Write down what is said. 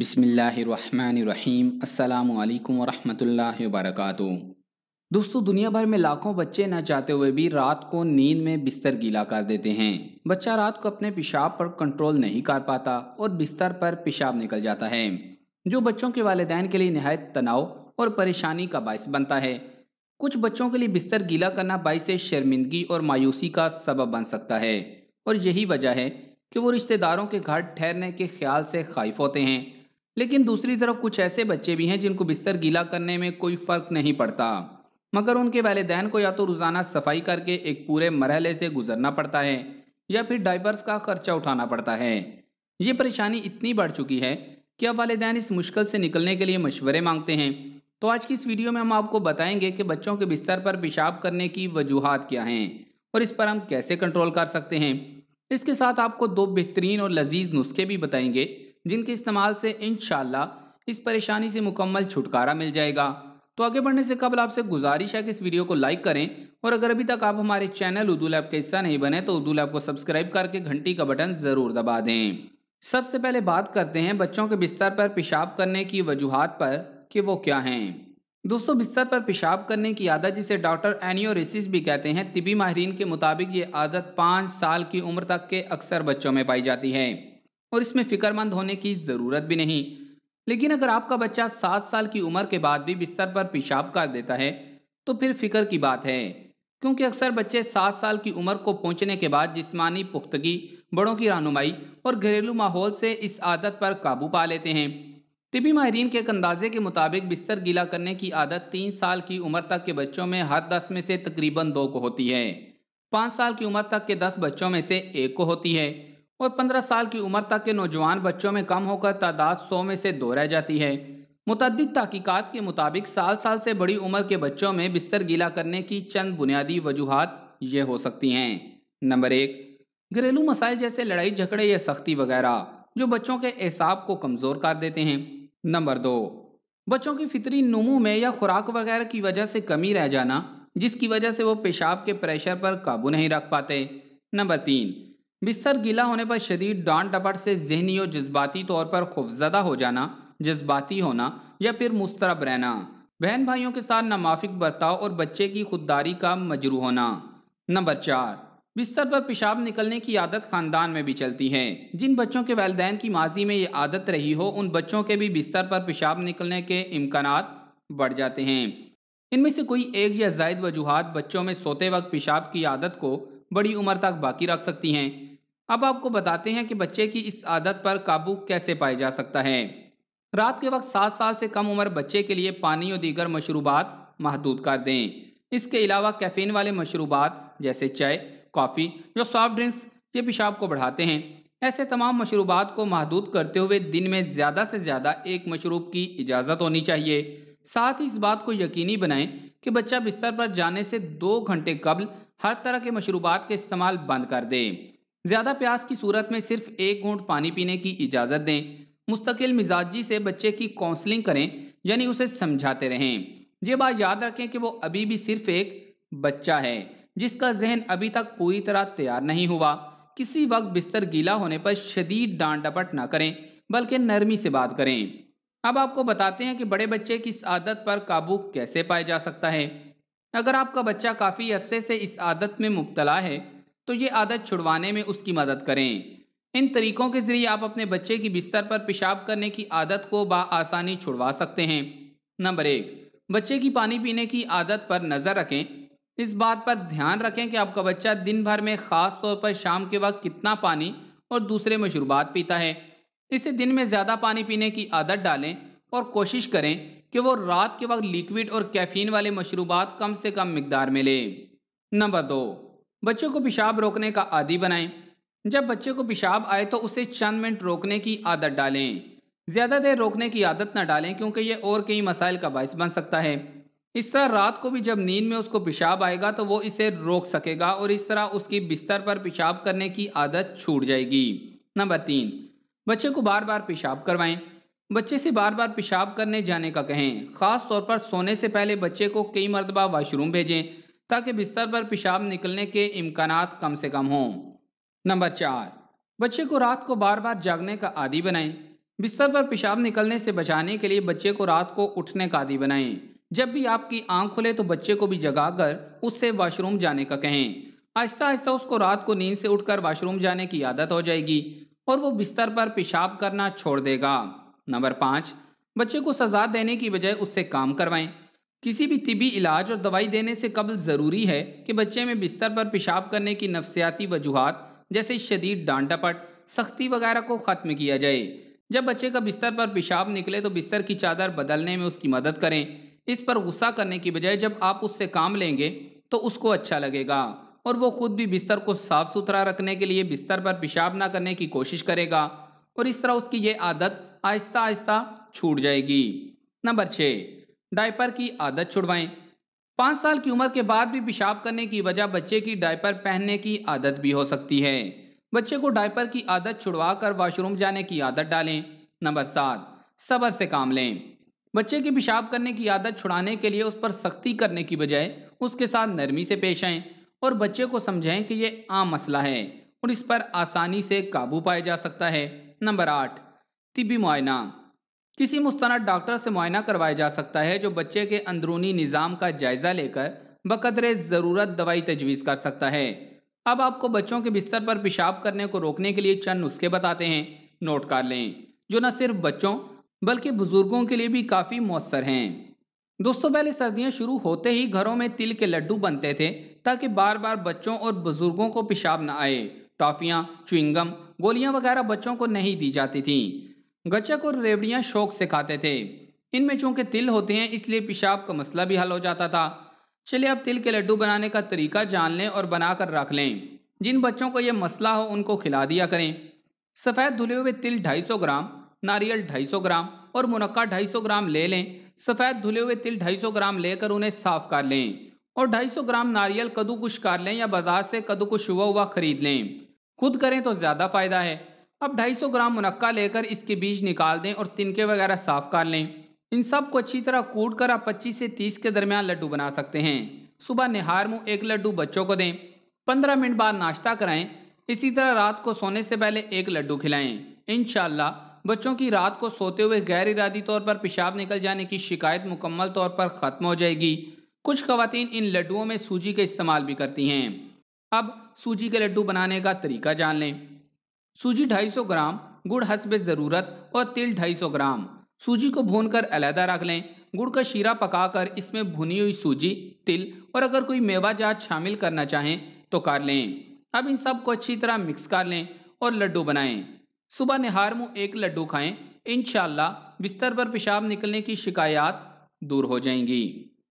बिसमीम् अल्लाम वरहमल वरक दोस्तों दुनिया भर में लाखों बच्चे न चाहते हुए भी रात को नींद में बिस्तर गीला कर देते हैं बच्चा रात को अपने पेशाब पर कंट्रोल नहीं कर पाता और बिस्तर पर पेशाब निकल जाता है जो बच्चों के वालदेन के लिए नहायत तनाव और परेशानी का बायस बनता है कुछ बच्चों के लिए बिस्तर गीला करना बायस शर्मिंदगी और मायूसी का सबब बन सकता है और यही वजह है कि वो रिश्तेदारों के घर ठहरने के ख्याल से खाइफ होते हैं लेकिन दूसरी तरफ कुछ ऐसे बच्चे भी हैं जिनको बिस्तर गीला करने में कोई फ़र्क नहीं पड़ता मगर उनके वालदेन को या तो रोज़ाना सफाई करके एक पूरे मरहले से गुजरना पड़ता है या फिर डाइपर्स का खर्चा उठाना पड़ता है ये परेशानी इतनी बढ़ चुकी है कि अब वालदान इस मुश्किल से निकलने के लिए मशवरे मांगते हैं तो आज की इस वीडियो में हम आपको बताएंगे कि बच्चों के बिस्तर पर पेशाब करने की वजूहत क्या हैं और इस पर हम कैसे कंट्रोल कर सकते हैं इसके साथ आपको दो बेहतरीन और लजीज नुस्खे भी बताएंगे जिनके इस्तेमाल से इन इस परेशानी से मुकम्मल छुटकारा मिल जाएगा तो आगे बढ़ने से कबल आपसे गुजारिश है कि इस वीडियो को लाइक करें और अगर अभी तक आप हमारे चैनल उर्दू लैब का हिस्सा नहीं बने तो उर्दू लैब को सब्सक्राइब करके घंटी का बटन ज़रूर दबा दें सबसे पहले बात करते हैं बच्चों के बिस्तर पर पेशाब करने की वजूहत पर कि वो क्या हैं दोस्तों बिस्तर पर पेशाब करने की आदत जिसे डॉक्टर एनियोरेसिस भी कहते हैं तिबी माहरीन के मुताबिक ये आदत पाँच साल की उम्र तक के अक्सर बच्चों में पाई जाती है और इसमें फिक्रमंद होने की ज़रूरत भी नहीं लेकिन अगर आपका बच्चा सात साल की उम्र के बाद भी बिस्तर पर पेशाब कर देता है तो फिर फिक्र की बात है क्योंकि अक्सर बच्चे सात साल की उम्र को पहुंचने के बाद जिस्मानी पुख्तगी बड़ों की रहनुमाई और घरेलू माहौल से इस आदत पर काबू पा लेते हैं तिबी माहरीन के एक अंदाजे के मुताबिक बिस्तर गीला करने की आदत तीन साल की उम्र तक के बच्चों में हर दस में से तकरीबन दो को होती है पाँच साल की उम्र तक के दस बच्चों में से एक को होती है और 15 साल की उम्र तक के नौजवान बच्चों में कम होकर तादाद 100 में से दो रह जाती है मुतद तहकीक़ात के मुताबिक साल साल से बड़ी उम्र के बच्चों में बिस्तर गीला करने की चंद बुनियादी वजूहत ये हो सकती हैं नंबर एक घरेलू मसाइल जैसे लड़ाई झगड़े या सख्ती वगैरह जो बच्चों के एसाब को कमज़ोर कर देते हैं नंबर दो बच्चों की फितरी नमू में या खुराक वगैरह की वजह से कमी रह जाना जिसकी वजह से वो पेशाब के प्रेशर पर काबू नहीं रख पाते नंबर तीन बिस्तर गीला होने पर शरीर डांट डपट से जहनी और जज्बाती तौर पर खुफजदा हो जाना जज्बाती होना या फिर मुस्तरब रहना बहन भाइयों के साथ नामाफिक बर्ताव और बच्चे की खुददारी का मजरू होना नंबर चार बिस्तर पर पेशाब निकलने की आदत खानदान में भी चलती है जिन बच्चों के वालदेन की माजी में ये आदत रही हो उन बच्चों के भी बिस्तर पर पेशाब निकलने के इम्कान बढ़ जाते हैं इनमें से कोई एक या जायद वजूहत बच्चों में सोते वक्त पेशाब की आदत को बड़ी उम्र तक बाकी रख सकती हैं अब आपको बताते हैं कि बच्चे की इस आदत पर काबू कैसे पाया जा सकता है रात के वक्त सात साल से कम उम्र बच्चे के लिए पानी और दीगर मशरूबात महदूद कर दें इसके अलावा कैफीन वाले मशरूबात जैसे चाय कॉफ़ी या सॉफ्ट ड्रिंक्स ये पेशाब को बढ़ाते हैं ऐसे तमाम मशरूबात को महदूद करते हुए दिन में ज़्यादा से ज़्यादा एक मशरूब की इजाज़त होनी चाहिए साथ ही इस बात को यकीनी बनाएं कि बच्चा बिस्तर पर जाने से दो घंटे कबल हर तरह के मशरूबात के इस्तेमाल बंद कर दे ज़्यादा प्यास की सूरत में सिर्फ एक घूंट पानी पीने की इजाज़त दें मुस्तकिल मिजाजी से बच्चे की काउंसलिंग करें यानी उसे समझाते रहें ये बात याद रखें कि वो अभी भी सिर्फ एक बच्चा है जिसका जहन अभी तक पूरी तरह तैयार नहीं हुआ किसी वक्त बिस्तर गीला होने पर शदीद डांट डपट ना करें बल्कि नरमी से बात करें अब आपको बताते हैं कि बड़े बच्चे की इस आदत पर काबू कैसे पाया जा सकता है अगर आपका बच्चा काफ़ी अरसे से इस आदत में मुबतला है तो ये आदत छुड़वाने में उसकी मदद करें इन तरीकों के ज़रिए आप अपने बच्चे की बिस्तर पर पेशाब करने की आदत को बासानी छुड़वा सकते हैं नंबर एक बच्चे की पानी पीने की आदत पर नज़र रखें इस बात पर ध्यान रखें कि आपका बच्चा दिन भर में ख़ास तौर पर शाम के वक्त कितना पानी और दूसरे मशरूबात पीता है इसे दिन में ज़्यादा पानी पीने की आदत डालें और कोशिश करें कि वो रात के वक्त लिक्विड और कैफीन वाले मशरूबात कम से कम मकदार में लें नंबर दो बच्चों को पेशाब रोकने का आदि बनाएं जब बच्चे को पेशाब आए तो उसे चंद मिनट रोकने की आदत डालें ज़्यादा देर रोकने की आदत ना डालें क्योंकि ये और कई मसाइल का बायस बन सकता है इस तरह रात को भी जब नींद में उसको पेशाब आएगा तो वो इसे रोक सकेगा और इस तरह उसकी बिस्तर पर पेशाब करने की आदत छूट जाएगी नंबर तीन बच्चे को बार बार पेशाब करवाएं बच्चे से बार बार पेशाब करने जाने का कहें ख़ास तौर पर सोने से पहले बच्चे को कई मरतबा वाशरूम भेजें ताकि बिस्तर पर पेशाब निकलने के इम्कान कम से कम हों नंबर चार बच्चे को रात को बार बार जागने का आदि बनाएं बिस्तर पर पेशाब निकलने से बचाने के लिए बच्चे को रात को उठने का आदि बनाएं जब भी आपकी आंख खुले तो बच्चे को भी जगाकर उससे वाशरूम जाने का कहें आहिस्ता आहिस्ता उसको रात को नींद से उठकर वाशरूम जाने की आदत हो जाएगी और वो बिस्तर पर पेशाब करना छोड़ देगा नंबर पाँच बच्चे को सजा देने की बजाय उससे काम करवाएं किसी भी तिबी इलाज और दवाई देने से कबल ज़रूरी है कि बच्चे में बिस्तर पर पेशाब करने की नफसियाती वजूहत जैसे शदीद डांटापट सख्ती वगैरह को ख़त्म किया जाए जब बच्चे का बिस्तर पर पेशाब निकले तो बिस्तर की चादर बदलने में उसकी मदद करें इस पर गुस्सा करने की बजाय जब आप उससे काम लेंगे तो उसको अच्छा लगेगा और वो खुद भी बिस्तर को साफ सुथरा रखने के लिए बिस्तर पर पेशाब ना करने की कोशिश करेगा और इस तरह उसकी ये आदत आहिस्ता आहिस्ता छूट जाएगी नंबर छः डायपर की आदत छुड़वाएं पाँच साल की उम्र के बाद भी पेशाब करने की वजह बच्चे की डायपर पहनने की आदत भी हो सकती है बच्चे को डायपर की आदत छुड़वा कर वाशरूम जाने की आदत डालें नंबर सात सबर से काम लें बच्चे की पेशाब करने की आदत छुड़ाने के लिए उस पर सख्ती करने की बजाय उसके साथ नरमी से पेश आएँ और बच्चे को समझाएं कि यह आम मसला है और इस पर आसानी से काबू पाया जा सकता है नंबर आठ तिबी मुआयना किसी मुस्ंद डॉक्टर से मुआयना करवाया जा सकता है जो बच्चे के अंदरूनी निज़ाम का जायज़ा लेकर बकदरे ज़रूरत दवाई तजवीज़ कर सकता है अब आपको बच्चों के बिस्तर पर पेशाब करने को रोकने के लिए चंद नुस्खे बताते हैं नोट कर लें जो न सिर्फ बच्चों बल्कि बुज़ुर्गों के लिए भी काफ़ी मौसर हैं दोस्तों पहले सर्दियां शुरू होते ही घरों में तिल के लड्डू बनते थे ताकि बार बार बच्चों और बुज़ुर्गों को पेशाब न आए टॉफ़ियाँ चुइंगम गोलियाँ वगैरह बच्चों को नहीं दी जाती थीं गचक और रेवड़ियाँ शौक से खाते थे इनमें चूंकि तिल होते हैं इसलिए पेशाब का मसला भी हल हो जाता था चलिए अब तिल के लड्डू बनाने का तरीका जान लें और बनाकर रख लें जिन बच्चों को यह मसला हो उनको खिला दिया करें सफ़ेद धुले हुए तिल 250 ग्राम नारियल 250 ग्राम और मुनक्का 250 ग्राम ले लें सफ़ेद धुले हुए तिल 250 ग्राम लेकर उन्हें साफ कर लें और 250 ग्राम नारियल कद्दूकुश कर लें या बाजार से कद्दूकुश हुआ हुआ खरीद लें खुद करें तो ज़्यादा फ़ायदा है अब 250 ग्राम मुनक्का लेकर इसके बीज निकाल दें और तिनके वगैरह साफ कर लें इन सब को अच्छी तरह कूट कर आप 25 से 30 के दरमियान लड्डू बना सकते हैं सुबह निहार मुँह एक लड्डू बच्चों को दें पंद्रह मिनट बाद नाश्ता कराएं इसी तरह रात को सोने से पहले एक लड्डू खिलाएं इन बच्चों की रात को सोते हुए गैर इरादी तौर पर पेशाब निकल जाने की शिकायत मुकम्मल तौर पर ख़त्म हो जाएगी कुछ खवतिन इन लड्डुओं में सूजी का इस्तेमाल भी करती हैं अब सूजी के लड्डू बनाने का तरीका जान लें सूजी 250 ग्राम गुड़ हसबे ज़रूरत और तिल 250 ग्राम सूजी को भूनकर अलहदा रख लें गुड़ का शीरा पकाकर इसमें भुनी हुई सूजी तिल और अगर कोई मेवा जात शामिल करना चाहें तो कर लें अब इन सब को अच्छी तरह मिक्स कर लें और लड्डू बनाएं सुबह निहार मुँह एक लड्डू खाएं इन बिस्तर पर पेशाब निकलने की शिकायत दूर हो जाएंगी